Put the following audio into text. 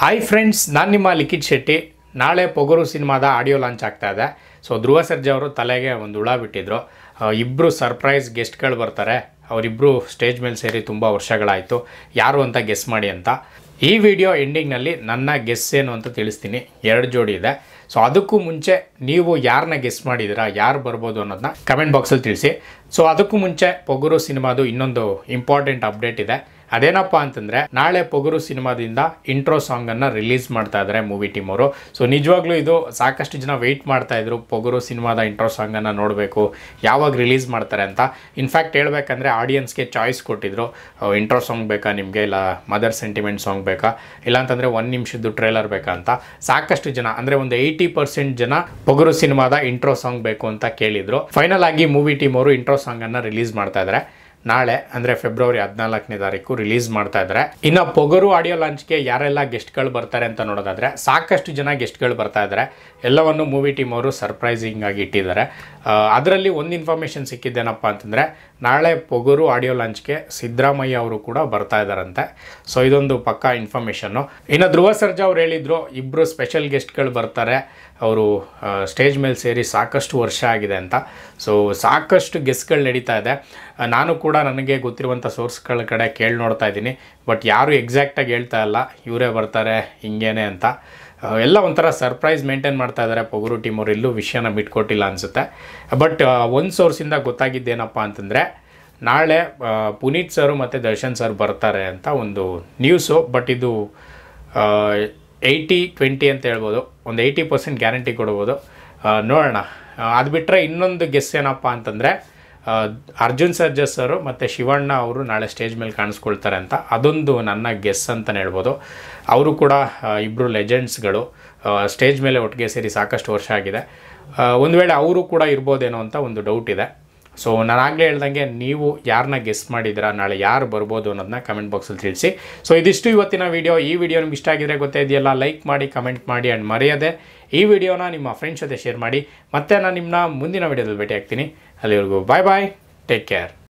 hi friends ನಾನು ನಿಮ್ಮ ಲಿಖಿತ್ ಶೆಟ್ಟಿ ನಾಳೆ ಪೊಗರು ಸಿನಿಮಾದ ಆಡಿಯೋ ಲಾಂಚ್ ಆಗ್ತಾ ಇದೆ ಸೊ ಧ್ರುವ ಸರ್ಜೆ ಅವರು ತಲೆಗೆ ಒಂದು ಹುಳ ಬಿಟ್ಟಿದ್ರು ಇಬ್ಬರು ಸರ್ಪ್ರೈಸ್ ಗೆಸ್ಟ್ಗಳು ಬರ್ತಾರೆ ಅವರಿಬ್ಬರು ಸ್ಟೇಜ್ ಮೇಲೆ ಸೇರಿ ತುಂಬ ವರ್ಷಗಳಾಯಿತು ಯಾರು ಅಂತ ಗೆಸ್ ಮಾಡಿ ಅಂತ ಈ ವಿಡಿಯೋ ಎಂಡಿಂಗ್ನಲ್ಲಿ ನನ್ನ ಗೆಸ್ ಏನು ಅಂತ ತಿಳಿಸ್ತೀನಿ ಎರಡು ಜೋಡಿ ಇದೆ ಸೊ ಅದಕ್ಕೂ ಮುಂಚೆ ನೀವು ಯಾರನ್ನ ಗೆಸ್ ಮಾಡಿದ್ದೀರಾ ಯಾರು ಬರ್ಬೋದು ಅನ್ನೋದನ್ನ ಕಮೆಂಟ್ ಬಾಕ್ಸಲ್ಲಿ ತಿಳಿಸಿ ಸೊ ಅದಕ್ಕೂ ಮುಂಚೆ ಪೊಗರು ಸಿನಿಮಾದು ಇನ್ನೊಂದು ಇಂಪಾರ್ಟೆಂಟ್ ಅಪ್ಡೇಟ್ ಇದೆ ಅದೇನಪ್ಪ ಅಂತಂದರೆ ನಾಳೆ ಪೊಗರು ಸಿನಿಮಾದಿಂದ ಇಂಟ್ರೋ ಸಾಂಗನ್ನು ರಿಲೀಸ್ ಮಾಡ್ತಾ ಇದ್ದಾರೆ ಮೂವಿ ಟೀಮ್ ಅವರು ಸೊ ನಿಜವಾಗ್ಲೂ ಇದು ಸಾಕಷ್ಟು ಜನ ವೆಯ್ಟ್ ಮಾಡ್ತಾ ಇದ್ರು ಪೊಗರು ಸಿನಿಮಾದ ಇಂಟ್ರೋ ಸಾಂಗನ್ನು ನೋಡಬೇಕು ಯಾವಾಗ ರಿಲೀಸ್ ಮಾಡ್ತಾರೆ ಅಂತ ಇನ್ಫ್ಯಾಕ್ಟ್ ಹೇಳ್ಬೇಕಂದ್ರೆ ಆಡಿಯನ್ಸ್ಗೆ ಚಾಯ್ಸ್ ಕೊಟ್ಟಿದ್ರು ಇಂಟ್ರೋ ಸಾಂಗ್ ಬೇಕಾ ನಿಮಗೆ ಇಲ್ಲ ಮದರ್ ಸೆಂಟಿಮೆಂಟ್ ಸಾಂಗ್ ಬೇಕಾ ಇಲ್ಲಾಂತಂದರೆ ಒಂದು ನಿಮಿಷದ್ದು ಟ್ರೇಲರ್ ಬೇಕಾ ಅಂತ ಸಾಕಷ್ಟು ಜನ ಅಂದರೆ ಒಂದು ಏಯ್ಟಿ ಪರ್ಸೆಂಟ್ ಜನ ಪೊಗರು ಸಿನಿಮಾದ ಇಂಟ್ರೋ ಸಾಂಗ್ ಬೇಕು ಅಂತ ಕೇಳಿದ್ರು ಫೈನಲ್ ಆಗಿ ಮೂವಿ ಟೀಮ್ ಅವರು ಇಂಟ್ರೋ ಸಾಂಗನ್ನು ರಿಲೀಸ್ ಮಾಡ್ತಾ ಇದ್ದಾರೆ ನಾಳೆ ಅಂದರೆ ಫೆಬ್ರವರಿ ಹದಿನಾಲ್ಕನೇ ತಾರೀಕು ರಿಲೀಸ್ ಮಾಡ್ತಾ ಇದ್ದಾರೆ ಇನ್ನು ಪೊಗರು ಆಡಿಯೋ ಲಾಂಚ್ಗೆ ಯಾರೆಲ್ಲ ಗೆಸ್ಟ್ಗಳು ಬರ್ತಾರೆ ಅಂತ ನೋಡೋದಾದರೆ ಸಾಕಷ್ಟು ಜನ ಗೆಸ್ಟ್ಗಳು ಬರ್ತಾ ಇದ್ದಾರೆ ಎಲ್ಲವನ್ನು ಮೂವಿ ಟೀಮ್ ಅವರು ಸರ್ಪ್ರೈಸಿಂಗ್ ಆಗಿ ಇಟ್ಟಿದ್ದಾರೆ ಅದರಲ್ಲಿ ಒಂದು ಇನ್ಫಾರ್ಮೇಷನ್ ಸಿಕ್ಕಿದ್ದೇನಪ್ಪ ಅಂತಂದರೆ ನಾಳೆ ಪೊಗರು ಆಡಿಯೋ ಲಾಂಚ್ಗೆ ಸಿದ್ದರಾಮಯ್ಯ ಅವರು ಕೂಡ ಬರ್ತಾ ಇದ್ದಾರಂತೆ ಸೊ ಇದೊಂದು ಪಕ್ಕಾ ಇನ್ಫಾರ್ಮೇಷನ್ನು ಇನ್ನು ಧ್ರುವ ಸರ್ಜಾ ಅವ್ರು ಹೇಳಿದರು ಇಬ್ಬರು ಸ್ಪೆಷಲ್ ಗೆಸ್ಟ್ಗಳು ಬರ್ತಾರೆ ಅವರು ಸ್ಟೇಜ್ ಮೇಲೆ ಸೇರಿ ಸಾಕಷ್ಟು ವರ್ಷ ಆಗಿದೆ ಅಂತ ಸೊ ಸಾಕಷ್ಟು ಗೆಸ್ಟ್ಗಳು ನಡೀತಾ ಇದೆ ನಾನು ಕೂಡ ನನಗೆ ಗೊತ್ತಿರುವಂಥ ಸೋರ್ಸ್ಗಳ ಕಡೆ ಕೇಳಿ ನೋಡ್ತಾ ಇದ್ದೀನಿ ಬಟ್ ಯಾರು ಎಕ್ಸಾಕ್ಟಾಗಿ ಹೇಳ್ತಾ ಇಲ್ಲ ಇವರೇ ಬರ್ತಾರೆ ಹಿಂಗೇನೆ ಅಂತ ಎಲ್ಲ ಒಂಥರ ಸರ್ಪ್ರೈಸ್ ಮೇಂಟೈನ್ ಮಾಡ್ತಾ ಇದ್ದಾರೆ ಪೊಗರು ಟೀಮ್ ಅವರು ಎಲ್ಲೂ ವಿಷಯನ ಬಿಟ್ಕೊಟ್ಟಿಲ್ಲ ಅನಿಸುತ್ತೆ ಬಟ್ ಒಂದು ಸೋರ್ಸಿಂದ ಗೊತ್ತಾಗಿದ್ದೇನಪ್ಪ ಅಂತಂದರೆ ನಾಳೆ ಪುನೀತ್ ಸರು ಮತ್ತು ದರ್ಶನ್ ಸರ್ ಬರ್ತಾರೆ ಅಂತ ಒಂದು ನ್ಯೂಸು ಬಟ್ ಇದು ಏಯ್ಟಿ ಟ್ವೆಂಟಿ ಅಂತ ಹೇಳ್ಬೋದು ಒಂದು ಏಯ್ಟಿ ಪರ್ಸೆಂಟ್ ಗ್ಯಾರಂಟಿ ಕೊಡ್ಬೋದು ನೋಡೋಣ ಅದು ಬಿಟ್ಟರೆ ಇನ್ನೊಂದು ಗೆಸ್ ಏನಪ್ಪ ಅಂತಂದರೆ ಅರ್ಜುನ್ ಸರ್ಜಸ್ ಸರು ಮತ್ತು ಶಿವಣ್ಣ ಅವರು ನಾಳೆ ಸ್ಟೇಜ್ ಮೇಲೆ ಕಾಣಿಸ್ಕೊಳ್ತಾರೆ ಅಂತ ಅದೊಂದು ನನ್ನ ಗೆಸ್ ಅಂತಲೇ ಹೇಳ್ಬೋದು ಅವರು ಕೂಡ ಇಬ್ಬರು ಲೆಜೆಂಡ್ಸ್ಗಳು ಸ್ಟೇಜ್ ಮೇಲೆ ಒಟ್ಟಿಗೆ ಸೇರಿ ಸಾಕಷ್ಟು ವರ್ಷ ಆಗಿದೆ ಒಂದು ವೇಳೆ ಅವರು ಕೂಡ ಇರ್ಬೋದೇನೋ ಅಂತ ಒಂದು ಡೌಟ್ ಇದೆ ಸೊ ನಾನು ಆಗಲೇ ಹೇಳ್ದಂಗೆ ನೀವು ಯಾರನ್ನ ಗೆಸ್ಟ್ ಮಾಡಿದ್ರಾ ನಾಳೆ ಯಾರು ಬರ್ಬೋದು ಅನ್ನೋದನ್ನ ಕಮೆಂಟ್ ಬಾಕ್ಸಲ್ಲಿ ತಿಳಿಸಿ ಸೊ ಇದಿಷ್ಟು ಇವತ್ತಿನ ವೀಡಿಯೋ ಈ ವಿಡಿಯೋ ನಿಮ್ಗೆ ಇಷ್ಟ ಆಗಿದ್ರೆ ಗೊತ್ತೇ ಇದೆಯಲ್ಲ ಲೈಕ್ ಮಾಡಿ ಕಮೆಂಟ್ ಮಾಡಿ ಆ್ಯಂಡ್ ಮರೆಯದೆ ಈ ವಿಡಿಯೋನ ನಿಮ್ಮ ಫ್ರೆಂಡ್ಸ್ ಜೊತೆ ಶೇರ್ ಮಾಡಿ ಮತ್ತೆ ನಾನು ನಿಮ್ಮನ್ನ ಮುಂದಿನ ವಿಡಿಯೋದಲ್ಲಿ ಭೇಟಿ ಆಗ್ತೀನಿ ಅಲ್ಲಿವರೆಗೂ ಬಾಯ್ ಬಾಯ್ ಟೇಕ್ ಕೇರ್